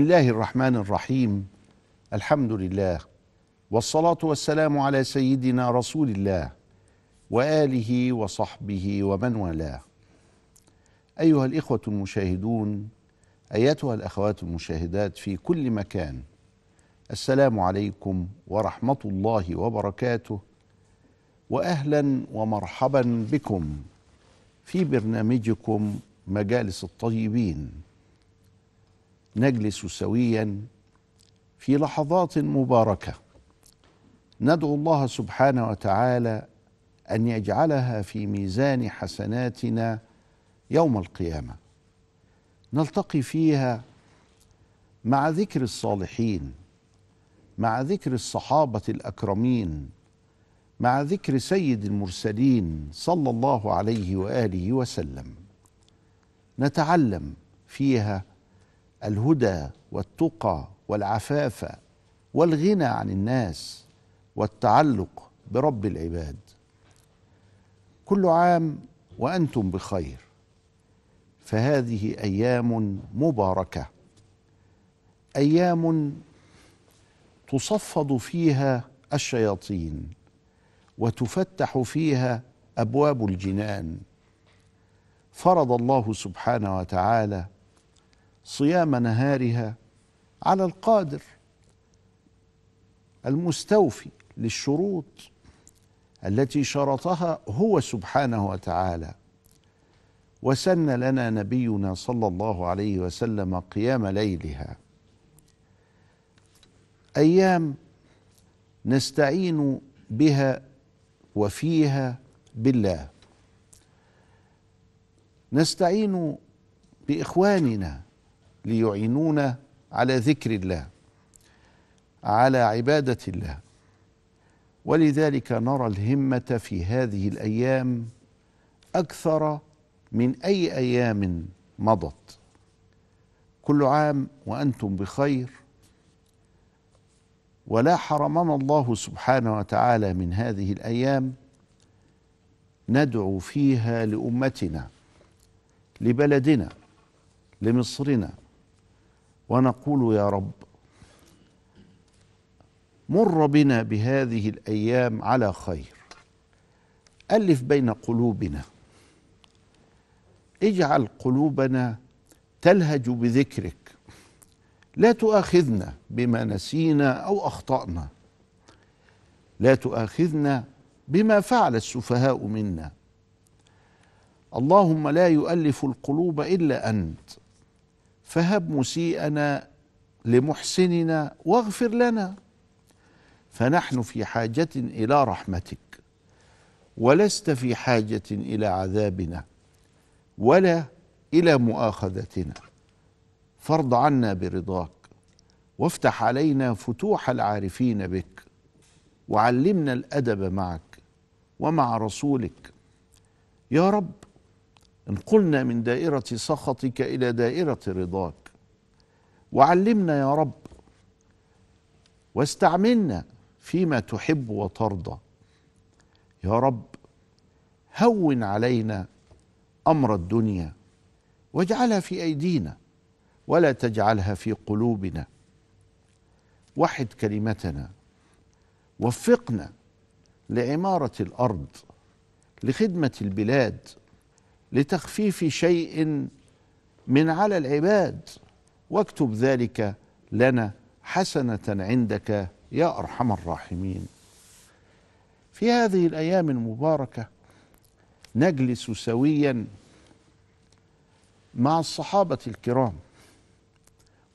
بسم الله الرحمن الرحيم الحمد لله والصلاه والسلام على سيدنا رسول الله واله وصحبه ومن والاه ايها الاخوه المشاهدون ايتها الاخوات المشاهدات في كل مكان السلام عليكم ورحمه الله وبركاته واهلا ومرحبا بكم في برنامجكم مجالس الطيبين نجلس سويا في لحظات مباركه ندعو الله سبحانه وتعالى ان يجعلها في ميزان حسناتنا يوم القيامه نلتقي فيها مع ذكر الصالحين مع ذكر الصحابه الاكرمين مع ذكر سيد المرسلين صلى الله عليه واله وسلم نتعلم فيها الهدى والتقى والعفاف والغنى عن الناس والتعلق برب العباد كل عام وانتم بخير فهذه ايام مباركه ايام تصفد فيها الشياطين وتفتح فيها ابواب الجنان فرض الله سبحانه وتعالى صيام نهارها على القادر المستوفي للشروط التي شرطها هو سبحانه وتعالى وسن لنا نبينا صلى الله عليه وسلم قيام ليلها ايام نستعين بها وفيها بالله نستعين باخواننا ليعينونا على ذكر الله على عباده الله ولذلك نرى الهمه في هذه الايام اكثر من اي ايام مضت كل عام وانتم بخير ولا حرمنا الله سبحانه وتعالى من هذه الايام ندعو فيها لامتنا لبلدنا لمصرنا ونقول يا رب مر بنا بهذه الايام على خير الف بين قلوبنا اجعل قلوبنا تلهج بذكرك لا تؤاخذنا بما نسينا او اخطانا لا تؤاخذنا بما فعل السفهاء منا اللهم لا يؤلف القلوب الا انت فهب مسيئنا لمحسننا واغفر لنا فنحن في حاجة إلى رحمتك ولست في حاجة إلى عذابنا ولا إلى مؤاخذتنا فارض عنا برضاك وافتح علينا فتوح العارفين بك وعلمنا الأدب معك ومع رسولك يا رب انقلنا من دائرة سخطك إلى دائرة رضاك وعلمنا يا رب واستعملنا فيما تحب وترضى يا رب هون علينا أمر الدنيا واجعلها في أيدينا ولا تجعلها في قلوبنا وحد كلمتنا وفقنا لعمارة الأرض لخدمة البلاد لتخفيف شيء من على العباد واكتب ذلك لنا حسنه عندك يا ارحم الراحمين في هذه الايام المباركه نجلس سويا مع الصحابه الكرام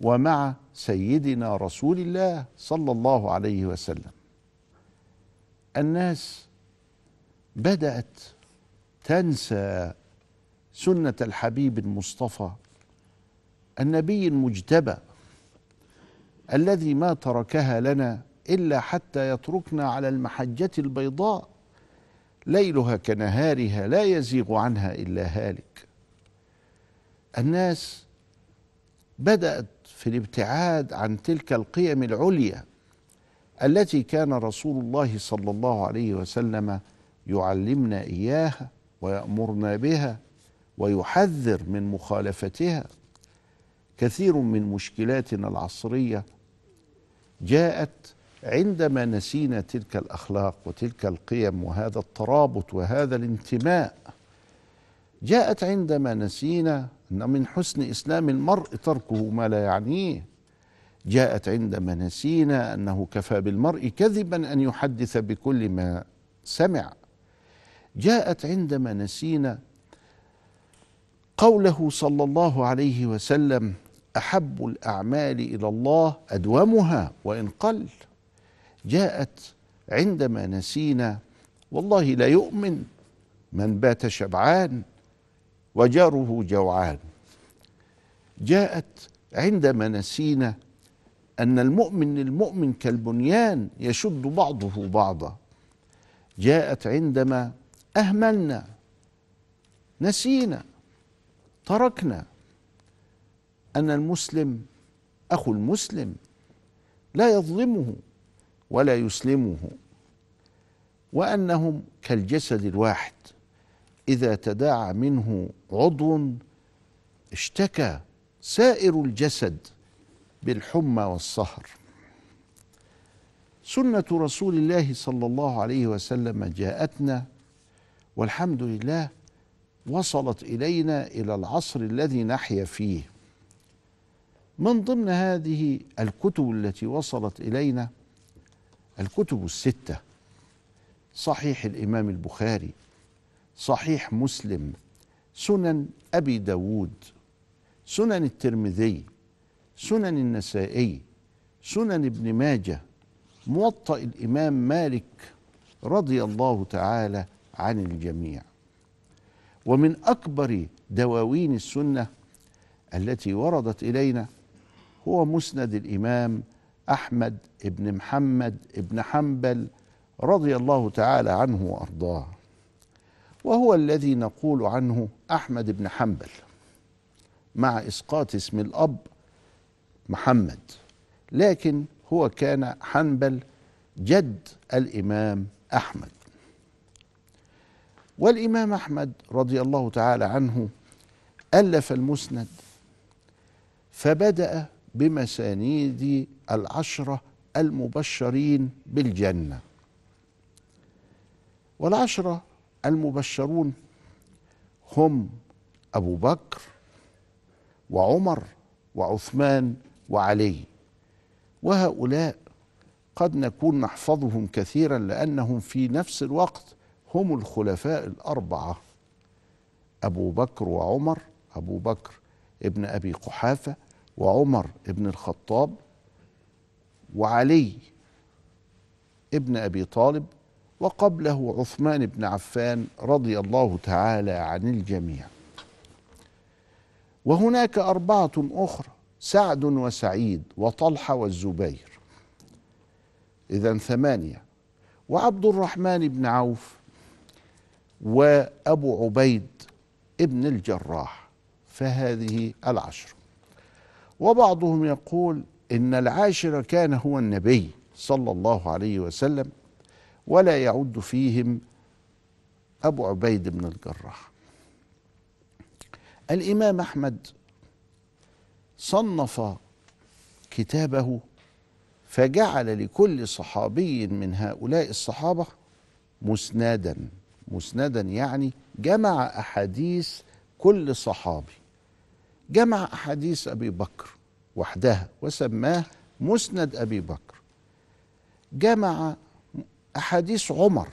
ومع سيدنا رسول الله صلى الله عليه وسلم الناس بدات تنسى سنة الحبيب المصطفى النبي المجتبى الذي ما تركها لنا إلا حتى يتركنا على المحجة البيضاء ليلها كنهارها لا يزيغ عنها إلا هالك الناس بدأت في الابتعاد عن تلك القيم العليا التي كان رسول الله صلى الله عليه وسلم يعلمنا إياها ويأمرنا بها ويحذر من مخالفتها كثير من مشكلاتنا العصريه جاءت عندما نسينا تلك الاخلاق وتلك القيم وهذا الترابط وهذا الانتماء جاءت عندما نسينا ان من حسن اسلام المرء تركه ما لا يعنيه جاءت عندما نسينا انه كفى بالمرء كذبا ان يحدث بكل ما سمع جاءت عندما نسينا قوله صلى الله عليه وسلم احب الاعمال الى الله ادومها وان قل جاءت عندما نسينا والله لا يؤمن من بات شبعان وجاره جوعان جاءت عندما نسينا ان المؤمن للمؤمن كالبنيان يشد بعضه بعضا جاءت عندما اهملنا نسينا تركنا أن المسلم أخو المسلم لا يظلمه ولا يسلمه وأنهم كالجسد الواحد إذا تداعى منه عضو اشتكى سائر الجسد بالحمى والسهر سنة رسول الله صلى الله عليه وسلم جاءتنا والحمد لله وصلت الينا الى العصر الذي نحيا فيه من ضمن هذه الكتب التي وصلت الينا الكتب السته صحيح الامام البخاري صحيح مسلم سنن ابي داود سنن الترمذي سنن النسائي سنن ابن ماجه موطأ الإمام مالك رضي الله تعالى عن الجميع ومن أكبر دواوين السنة التي وردت إلينا هو مسند الإمام أحمد بن محمد بن حنبل رضي الله تعالى عنه وأرضاه وهو الذي نقول عنه أحمد بن حنبل مع إسقاط اسم الأب محمد لكن هو كان حنبل جد الإمام أحمد والإمام أحمد رضي الله تعالى عنه ألف المسند فبدأ بمسانيد العشرة المبشرين بالجنة والعشرة المبشرون هم أبو بكر وعمر وعثمان وعلي وهؤلاء قد نكون نحفظهم كثيرا لأنهم في نفس الوقت هم الخلفاء الأربعة أبو بكر وعمر أبو بكر ابن أبي قحافة وعمر ابن الخطاب وعلي ابن أبي طالب وقبله عثمان بن عفان رضي الله تعالى عن الجميع وهناك أربعة أخرى سعد وسعيد وطلحة والزبير إذا ثمانية وعبد الرحمن بن عوف وأبو عبيد ابن الجراح فهذه العشرة وبعضهم يقول إن العاشر كان هو النبي صلى الله عليه وسلم ولا يعد فيهم أبو عبيد بن الجراح الإمام أحمد صنف كتابه فجعل لكل صحابي من هؤلاء الصحابة مسنادا مسندا يعني جمع أحاديث كل صحابي جمع أحاديث أبي بكر وحدها وسماه مسند أبي بكر جمع أحاديث عمر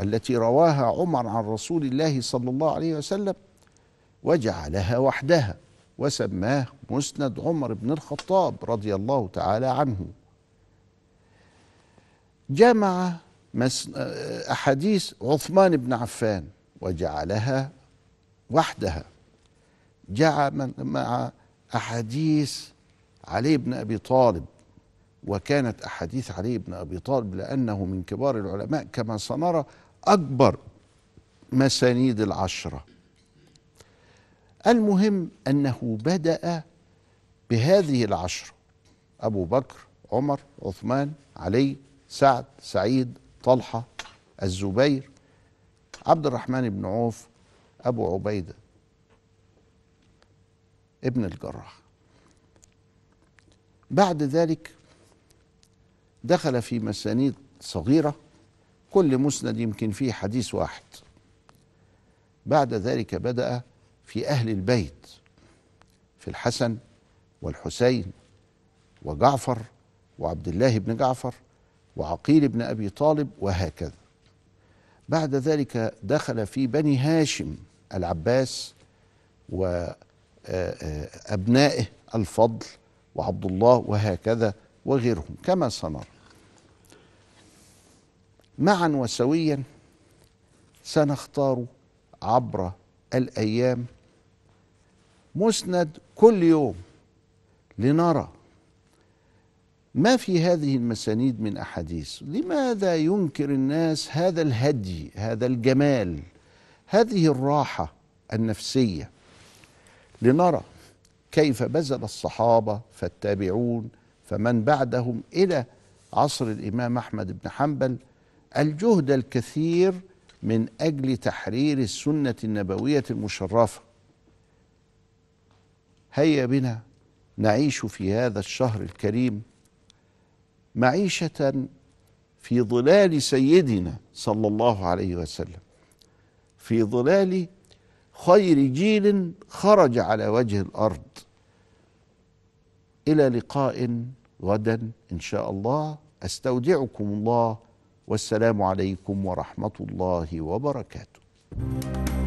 التي رواها عمر عن رسول الله صلى الله عليه وسلم وجعلها وحدها وسماه مسند عمر بن الخطاب رضي الله تعالى عنه جمع أحاديث عثمان بن عفان وجعلها وحدها جعل مع أحاديث علي بن أبي طالب وكانت أحاديث علي بن أبي طالب لأنه من كبار العلماء كما سنرى أكبر مسانيد العشرة المهم أنه بدأ بهذه العشرة أبو بكر عمر عثمان علي سعد سعيد طلحة الزبير عبد الرحمن بن عوف أبو عبيدة ابن الجراح بعد ذلك دخل في مسانيد صغيرة كل مسند يمكن فيه حديث واحد بعد ذلك بدأ في أهل البيت في الحسن والحسين وجعفر وعبد الله بن جعفر وعقيل بن أبي طالب وهكذا بعد ذلك دخل في بني هاشم العباس وأبنائه آه، آه، الفضل وعبد الله وهكذا وغيرهم كما سنرى معا وسويا سنختار عبر الايام مسند كل يوم لنرى ما في هذه المسانيد من أحاديث لماذا ينكر الناس هذا الهدي هذا الجمال هذه الراحة النفسية لنرى كيف بذل الصحابة فالتابعون فمن بعدهم إلى عصر الإمام أحمد بن حنبل الجهد الكثير من أجل تحرير السنة النبوية المشرفة هيا بنا نعيش في هذا الشهر الكريم معيشه في ظلال سيدنا صلى الله عليه وسلم في ظلال خير جيل خرج على وجه الارض الى لقاء غدا ان شاء الله استودعكم الله والسلام عليكم ورحمه الله وبركاته